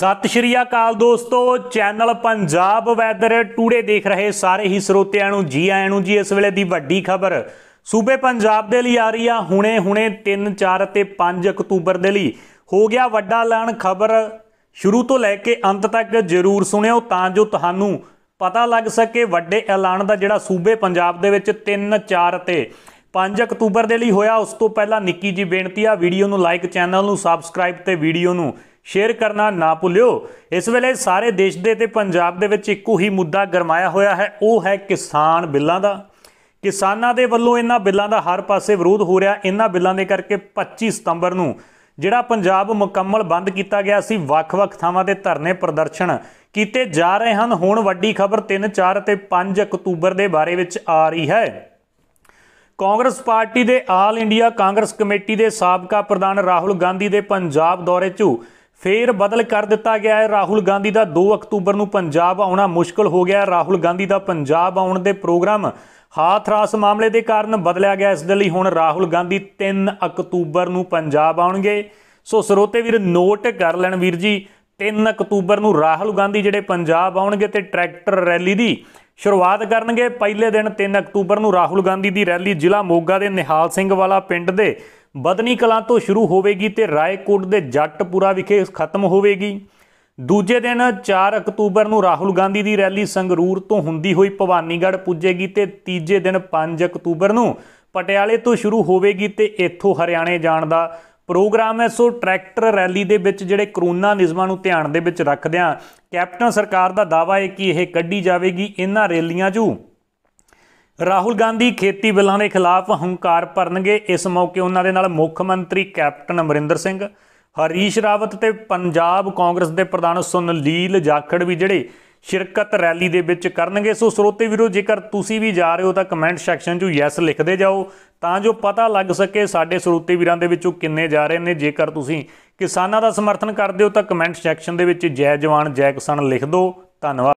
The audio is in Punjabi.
ਸਤਿ ਸ਼੍ਰੀ ਅਕਾਲ ਦੋਸਤੋ ਚੈਨਲ ਪੰਜਾਬ ਵੈਦਰ ਟੂਡੇ ਦੇਖ ਰਹੇ ਸਾਰੇ ਹੀ ਸਰੋਤਿਆਂ ਨੂੰ ਜੀ ਆਇਆਂ ਨੂੰ ਜੀ ਇਸ ਵੇਲੇ ਦੀ ਵੱਡੀ ਖਬਰ ਸੂਬੇ ਪੰਜਾਬ ਦੇ ਲਈ ਆ ਰਹੀ ਆ ਹੁਣੇ ਹੁਣੇ 3 4 ਅਤੇ 5 ਅਕਤੂਬਰ ਦੇ ਲਈ ਹੋ ਗਿਆ ਵੱਡਾ ਐਲਾਨ ਖਬਰ ਸ਼ੁਰੂ ਤੋਂ ਲੈ ਕੇ ਅੰਤ ਤੱਕ ਜ਼ਰੂਰ ਸੁਣਿਓ ਤਾਂ ਜੋ ਤੁਹਾਨੂੰ ਪਤਾ ਲੱਗ ਸਕੇ ਵੱਡੇ ਐਲਾਨ ਦਾ ਜਿਹੜਾ ਸੂਬੇ ਪੰਜਾਬ ਦੇ ਵਿੱਚ 3 4 ਅਤੇ 5 ਅਕਤੂਬਰ ਦੇ ਲਈ ਹੋਇਆ ਉਸ ਤੋਂ ਪਹਿਲਾਂ ਨਿੱਕੀ ਜੀ ਬੇਨਤੀ ਆ ਵੀਡੀਓ ਨੂੰ ਲਾਈਕ ਚੈਨਲ ਨੂੰ ਸਬਸਕ੍ਰਾਈਬ ਤੇ ਵੀਡੀਓ ਨੂੰ ਸ਼ੇਅਰ ਕਰਨਾ ਨਾ ਭੁੱਲਿਓ ਇਸ ਵੇਲੇ ਸਾਰੇ ਦੇਸ਼ ਦੇ ਤੇ ਪੰਜਾਬ ਦੇ ਵਿੱਚ ਇੱਕੋ ਹੀ ਮੁੱਦਾ ਗਰਮਾਇਆ ਹੋਇਆ ਹੈ ਉਹ ਹੈ ਕਿਸਾਨ ਬਿੱਲਾਂ ਦਾ ਕਿਸਾਨਾਂ ਦੇ ਵੱਲੋਂ ਇਹਨਾਂ ਬਿੱਲਾਂ ਦਾ ਹਰ ਪਾਸੇ ਵਿਰੋਧ ਹੋ ਰਿਹਾ ਇਹਨਾਂ ਬਿੱਲਾਂ ਦੇ ਕਰਕੇ 25 ਸਤੰਬਰ ਨੂੰ ਜਿਹੜਾ ਪੰਜਾਬ ਮੁਕੰਮਲ ਬੰਦ ਕੀਤਾ ਗਿਆ ਸੀ ਵੱਖ-ਵੱਖ ਥਾਵਾਂ ਤੇ ਧਰਨੇ ਪ੍ਰਦਰਸ਼ਨ ਕੀਤੇ ਜਾ ਰਹੇ ਹਨ ਹੁਣ ਵੱਡੀ ਖਬਰ 3 4 ਤੇ 5 ਅਕਤੂਬਰ ਦੇ ਬਾਰੇ ਵਿੱਚ ਆ ਰਹੀ ਹੈ ਕਾਂਗਰਸ ਪਾਰਟੀ ਦੇ ਆਲ ਇੰਡੀਆ ਕਾਂਗਰਸ ਕਮੇਟੀ ਦੇ ਸਾਬਕਾ ਪ੍ਰਧਾਨ ਰਾਹੁਲ ਗਾਂਧੀ ਦੇ ਪੰਜਾਬ ਦੌਰੇ 'ਚ ਫੇਰ ਬਦਲ ਕਰ ਦਿੱਤਾ ਗਿਆ ਹੈ ਰਾਹੁਲ ਗਾਂਧੀ ਦਾ 2 ਅਕਤੂਬਰ ਨੂੰ ਪੰਜਾਬ ਆਉਣਾ ਮੁਸ਼ਕਲ ਹੋ ਗਿਆ ਰਾਹੁਲ ਗਾਂਧੀ ਦਾ ਪੰਜਾਬ ਆਉਣ ਦੇ ਪ੍ਰੋਗਰਾਮ ਹਾਥਰਾਸ ਮਾਮਲੇ ਦੇ ਕਾਰਨ ਬਦਲਿਆ ਗਿਆ ਇਸ ਦੇ ਲਈ ਹੁਣ ਰਾਹੁਲ ਗਾਂਧੀ 3 ਅਕਤੂਬਰ ਨੂੰ ਪੰਜਾਬ ਆਉਣਗੇ ਸੋ ਸਰੋਤੇ ਵੀਰ ਨੋਟ ਕਰ ਲੈਣ ਵੀਰ ਜੀ 3 ਅਕਤੂਬਰ ਨੂੰ ਰਾਹੁਲ ਗਾਂਧੀ ਜਿਹੜੇ ਪੰਜਾਬ ਆਉਣਗੇ ਤੇ ਟਰੈਕਟਰ ਰੈਲੀ ਦੀ ਸ਼ੁਰੂਆਤ ਕਰਨਗੇ ਪਹਿਲੇ ਦਿਨ 3 ਅਕਤੂਬਰ ਨੂੰ ਰਾਹੁਲ ਗਾਂਧੀ ਦੀ ਰੈਲੀ ਜ਼ਿਲ੍ਹਾ ਮੋਗਾ ਦੇ ਨਿਹਾਲ ਸਿੰਘ ਵਾਲਾ ਪਿੰਡ ਦੇ ਬਦਨੀ ਕਲਾਂ ਤੋਂ ਸ਼ੁਰੂ ਹੋਵੇਗੀ ਤੇ ਰਾਏਕੋਟ ਦੇ ਜੱਟਪੁਰਾ ਵਿਖੇ ਖਤਮ ਹੋਵੇਗੀ ਦੂਜੇ ਦਿਨ 4 ਅਕਤੂਬਰ ਨੂੰ ਰਾਹੁਲ ਗਾਂਧੀ ਦੀ ਰੈਲੀ ਸੰਗਰੂਰ ਤੋਂ ਹੁੰਦੀ ਹੋਈ ਭਵਾਨੀਗੜ ਪੁੱਜੇਗੀ ਤੇ ਤੀਜੇ ਦਿਨ 5 ਅਕਤੂਬਰ ਨੂੰ ਪਟਿਆਲੇ ਤੋਂ ਸ਼ੁਰੂ ਹੋਵੇਗੀ ਤੇ ਇੱਥੋਂ ਹਰਿਆਣੇ ਜਾਣ ਦਾ ਪ੍ਰੋਗਰਾਮ ਹੈ ਸੋ ਟਰੈਕਟਰ ਰੈਲੀ ਦੇ ਵਿੱਚ ਜਿਹੜੇ ਕਰੋਨਾ ਨਿਯਮਾਂ ਨੂੰ ਧਿਆਨ ਦੇ ਵਿੱਚ ਰੱਖਦਿਆਂ ਕੈਪਟਨ ਸਰਕਾਰ ਦਾ ਦਾਵਾ ਹੈ ਕਿ ਇਹ ਕੱਢੀ ਜਾਵੇਗੀ ਇਹਨਾਂ ਰੈਲੀਆਂ 'ਚੋਂ ਰਾਹੁਲ ਗਾਂਧੀ ਖੇਤੀ ਬਿੱਲਾਂ ਦੇ ਖਿਲਾਫ ਹੰਕਾਰ ਭਰਨਗੇ ਇਸ ਮੌਕੇ ਉਹਨਾਂ ਦੇ ਨਾਲ ਮੁੱਖ ਮੰਤਰੀ ਕੈਪਟਨ ਅਮਰਿੰਦਰ ਸਿੰਘ ਹਰੀਸ਼ ਰਾਵਤ ਤੇ ਪੰਜਾਬ ਕਾਂਗਰਸ ਦੇ ਪ੍ਰਧਾਨ ਸੁਨੀਲ ਜਾਖੜ ਵੀ ਜਿਹੜੇ ਸ਼ਿਰਕਤ ਰੈਲੀ ਦੇ ਵਿੱਚ ਕਰਨਗੇ ਸੋ ਸਰੋਤੇ ਵੀਰੋ ਜੇਕਰ ਤੁਸੀਂ ਵੀ ਜਾ ਰਹੇ ਹੋ ਤਾਂ ਕਮੈਂਟ ਸੈਕਸ਼ਨ 'ਚ ਯੈਸ ਲਿਖਦੇ ਜਾਓ ਤਾਂ ਜੋ ਪਤਾ ਲੱਗ ਸਕੇ ਸਾਡੇ ਸਰੋਤੇ ਵੀਰਾਂ ਦੇ ਵਿੱਚੋਂ ਕਿੰਨੇ ਜਾ ਰਹੇ ਨੇ ਜੇਕਰ ਤੁਸੀਂ ਕਿਸਾਨਾਂ ਦਾ ਸਮਰਥਨ ਕਰਦੇ ਹੋ ਤਾਂ ਕਮੈਂਟ ਸੈਕਸ਼ਨ ਦੇ ਵਿੱਚ ਜੈ ਜਵਾਨ ਜੈ ਕਿਸਾਨ ਲਿਖ ਦਿਓ ਧੰਨਵਾਦ